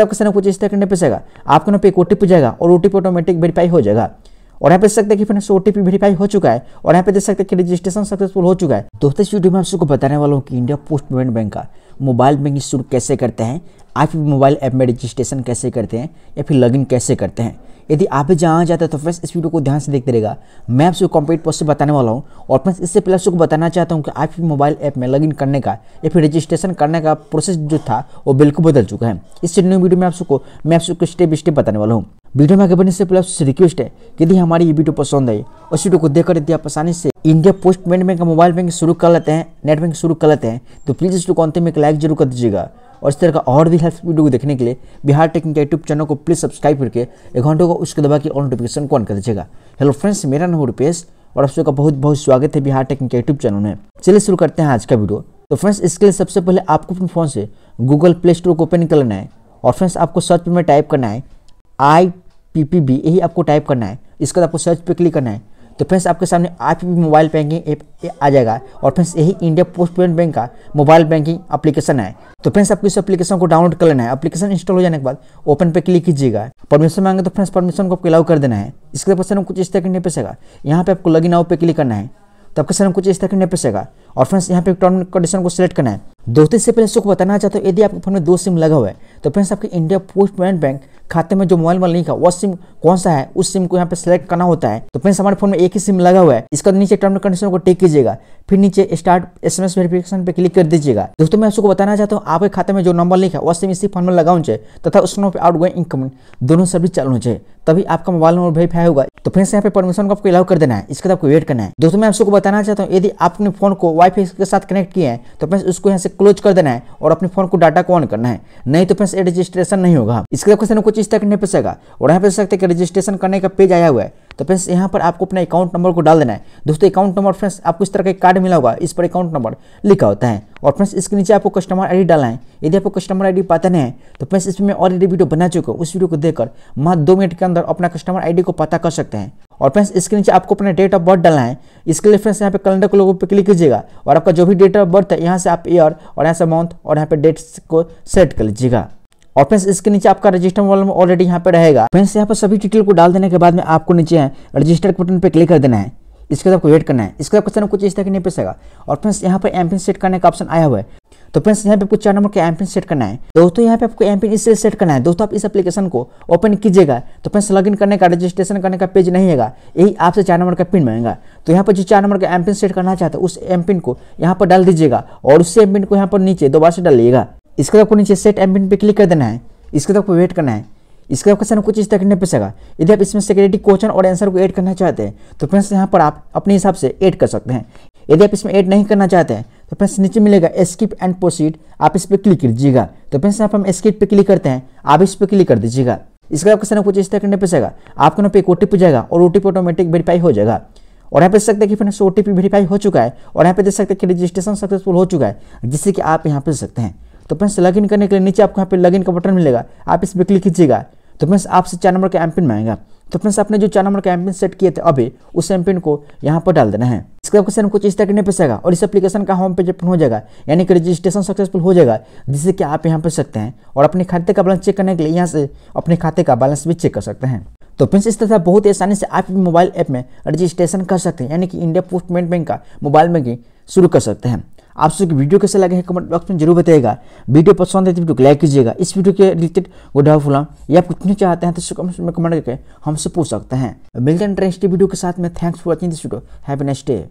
आप किसी ना कुछ इस तरह करने पिसेगा आपके नाम पे एक ओ जाएगा और ओ ऑटोमेटिक वेरीफाई हो जाएगा और यहाँ पे देख सकते हैं कि फ्रेंड्स ओ वेरीफाई हो चुका है और यहाँ पे देख सकते हैं कि रजिस्ट्रेशन सक्सेसफुल हो चुका है दोस्तों इस वीडियो में आप सबको बताने वाला हूँ कि इंडिया पोस्ट पेमेंट बैंक का मोबाइल बैंकिंग शुरू कैसे करते हैं आप भी मोबाइल ऐप में रजिस्ट्रेशन कैसे करते हैं या फिर लॉगिन कैसे करते हैं यदि आप भी जहाँ जाते हैं तो फ्रेंड्स इस वीडियो को ध्यान से देखते रहेगा मैं आपको कंप्लीट प्रोसेस बताने वाला हूँ और फ्रेंड्स इससे पहले आपको बताना चाहता हूँ कि आप भी मोबाइल ऐप में लॉगिन करने का या फिर रजिस्ट्रेशन करने का प्रोसेस जो था वो बिल्कुल बदल चुका है इससे न्यू वीडियो में आपको मैं आपको स्टेप बाई स्टेप बताने वाला हूँ वीडियो में आगे बढ़ने से पहले आपसे रिक्वेस्ट है यदि हमारी ये वीडियो पसंद आई और वीडियो को देखकर यदि आप आसानी से इंडिया पोस्ट पेमेंट बैंक का मोबाइल बैंक शुरू कर लेते हैं नेट बैंक शुरू कर लेते हैं तो प्लीज़ इसको अंत में एक लाइक जरूर कर दीजिएगा और इस तरह का और भी हेल्प वीडियो को देखने के लिए बिहार टेक्निक यूट्यूब चैनल को प्लीज़ सब्सक्राइब करके एक घंटों को उसके दबा के ऑल नोटिफिकेशन को ऑन कर दीजिएगा हेलो फ्रेंड्स मेरा नाम रूपेश और आप सबका बहुत बहुत स्वागत है बिहार टेक्निक यूट्यूब चैनल में चलिए शुरू करते हैं आज का वीडियो तो फ्रेंड्स इसके लिए सबसे पहले आपको अपने फ़ोन से गूगल प्ले स्टोर को ओपन कर लेना है और फ्रेंड्स आपको सर्च में टाइप करना है आई पी पी बी यही आपको टाइप करना है इसके बाद आपको सर्च पे क्लिक करना है तो फ्रेंड्स आपके सामने आप मोबाइल बैंकिंग ऐप आ जाएगा और फ्रेंड्स यही इंडिया पोस्ट पेमेंट बैंक का मोबाइल बैंकिंग एप्लीकेशन है तो फ्रेंड्स आपको इस एप्लीकेशन को डाउनलोड कर लेना है एप्लीकेशन इंस्टॉल हो जाने के बाद ओपन पे क्लिक कीजिएगा परमिशन मांगे तो फ्रेंड्स परमिशन को आपको अलाउ कर देना है इसके बाद सर कुछ इस तरह नहीं पैसेगा यहाँ पे आपको इन आउट पे क्लिक करना है तो आपके सर कुछ इस तरह नहीं पैसेगा और फ्रेंड्स यहाँ पे टर्म कंडीशन को सिलेक्ट करना है दोस्तों से पहले सुख बताना चाहते हो यदि आपके फोन में दो सिम लगा हुआ है तो फ्रेंड्स आपके इंडिया पोस्ट पेमेंट बैंक खाते में जो मोबाइल वाला लिखा वो सिम कौन सा है उस सिम को यहाँ पे सिलेक्ट करना होता है तो फ्रेंड्स हमारे फोन में एक ही सिम लगा हुआ है इसका नीचे टर्म एंड कंडीशन को टेक कीजिएगा फिर नीचे स्टार्ट एस एम वेरिफिकेशन पे क्लिक कर दीजिएगा दोस्तों मैं आपको बताना चाहता हूँ आपके खाते में जो नंबर लिखा वो सिम इसी फोन में लगा चाहिए तथा उस नंबर पर आउट गोइंग इनकमिंग दोनों सर्विस चालू चाहिए तभी आपका मोबाइल नंबर वेरीफाई होगा तो फ्रेंड्स यहाँ पे परमिशन को आपको अलाउ कर देना है इसके बाद आपको वेट करना है दोस्तों मैं आपको बताना चाहता हूँ यदि आपने फोन को वाईफाई के साथ कनेक्ट किया है तो फ्रेंड्स उसको यहाँ से क्लोज कर देना है और अपने फोन को डाटा को ऑन करना है नहीं तो फ्रेंड्स रजिस्ट्रेशन नहीं होगा इसके बाद कुछ चीज़ तक नहीं पिसेगा और यहाँ पे सकते कि रजिस्ट्रेशन करने का पेज आया हुआ है तो फ्रेंड्स यहाँ पर आपको अपना अकाउंट नंबर को डाल देना है दोस्तों अकाउंट नंबर फ्रेंड्स आपको इस तरह का एक कार्ड मिला हुआ इस पर अकाउंट नंबर लिखा होता है और फ्रेंड्स इसके नीचे आपको कस्टमर आईडी डालना है यदि आपको कस्टमर आईडी पता नहीं है तो फ्रेंड्स इसमें मैं ऑलरेडी वीडियो बना चुका हूँ उस वीडियो को देखकर मात्र दो मिनट के अंदर अपना कस्टमर आईडी को पता कर सकते हैं और फ्रेंड्स इसके नीचे आपको अपना डेट ऑफ बर्थ डालना है इसके लिए फ्रेंड्स यहाँ पे कैलेंडर को लोगों पर क्लिक कीजिएगा और आपका जो भी डेट ऑफ बर्थ है यहाँ से आप ईयर और यहाँ से मंथ और यहाँ पे डेट्स को सेट कर लीजिएगा और फ्रेंड्स इसके नीचे आपका रजिस्टर मोबाइल नंबर ऑलरेडी यहाँ पे रहेगा फ्रेंड्स यहाँ पर सभी डिटेल को डाल देने के बाद में आपको नीचे है रजिस्टर के बटन पर क्लिक कर देना है इसके बाद आपको वेट करना है इसके बाद क्वेश्चन कुछ इस तरह नहीं पेगा और फ्रेंड्स यहाँ पर एम सेट करने का ऑप्शन आया हुआ है तो फ्रेंड्स यहाँ पे आपको चार नंबर का एम सेट करना है दोस्तों यहाँ पे आपको एम इससे सेट करना है दोस्तों आप इस एप्लीकेशन को ओपन कीजिएगा तो फ्रेंड्स लॉगिन करने का रजिस्ट्रेशन करने का पेज नहीं है यही आपसे चार नंबर का पिन मांगेगा तो यहाँ पर जो चार नंबर का एम सेट करना चाहते हैं उस एम को यहाँ पर डाल दीजिएगा और उस एम को यहाँ पर नीचे दोबारा से डालिएगा इसके आपको नीचे सेट पिन पे क्लिक कर देना है इसके बाद आपको वेट करना है इसके बाद क्वेश्चन कुछ इस तरह करने पैसेगा यदि आप इसमें सिक्योरिटी क्वेश्चन और आंसर को ऐड करना चाहते हैं तो फ्रेंड्स यहाँ पर आप अपने हिसाब से ऐड कर सकते हैं यदि आप इसमें ऐड नहीं करना चाहते हैं तो फ्रेंड्स नीचे मिलेगा स्किप एंड प्रोसीड आप इस पर क्लिक कीजिएगा तो फ्रेंड्स यहाँ पर हम स्किप पर क्लिक करते हैं आप इस पर क्लिक कर दीजिएगा इसके बाद क्वेश्चन कुछ इस तरह करने पैसेगा आपको ना पे एक ओ टी जाएगा और ओ टी ऑटोमेटिक वेरीफाई हो जाएगा और यहाँ पे देख सकते हैं कि फ्रेंड्स ओ टी वेरीफाई हो चुका है और यहाँ पे देख सकते हैं कि रजिस्ट्रेशन सक्सेसफुल हो चुका है जिससे कि आप यहाँ पे सकते हैं तो फ्रेंड्स लॉगिन करने के लिए नीचे आपको यहाँ पे लॉगिन का बटन मिलेगा आप इस पर क्लिक कीजिएगा तो फ्रेंड्स आपसे चार नंबर का एम पिन मांगेगा तो फ्रेंड्स आपने जो चार नंबर का एम पिन सेट किए थे अभी उस एम पिन को यहाँ पर डाल देना है इसका क्वेश्चन कुछ इस तरह करने पैसेगा और इस एप्लीकेशन का होम पेज ओपन हो जाएगा यानी कि रजिस्ट्रेशन सक्सेसफुल हो जाएगा जिससे कि आप यहाँ पर सकते हैं और अपने खाते का बैलेंस चेक करने के लिए यहाँ से अपने खाते का बैलेंस भी चेक कर सकते हैं तो फ्रेंड्स इस तरह बहुत ही आसानी से आप मोबाइल ऐप में रजिस्ट्रेशन कर सकते हैं यानी कि इंडिया पोस्ट पेमेंट बैंक का मोबाइल बैंकिंग शुरू कर सकते हैं आप सबकी वीडियो कैसे लगे हैं कमेंट बॉक्स में जरूर बताएगा वीडियो पसंद है तो वीडियो को लाइक कीजिएगा इस वीडियो के रिलेटेड गुडा फुला या आप पूछना चाहते हैं तो कमेंट में कमेंट करके हमसे पूछ सकते हैं मिलते हैं इंटरेस्टिंग वीडियो के साथ में thanks for watching this video have next day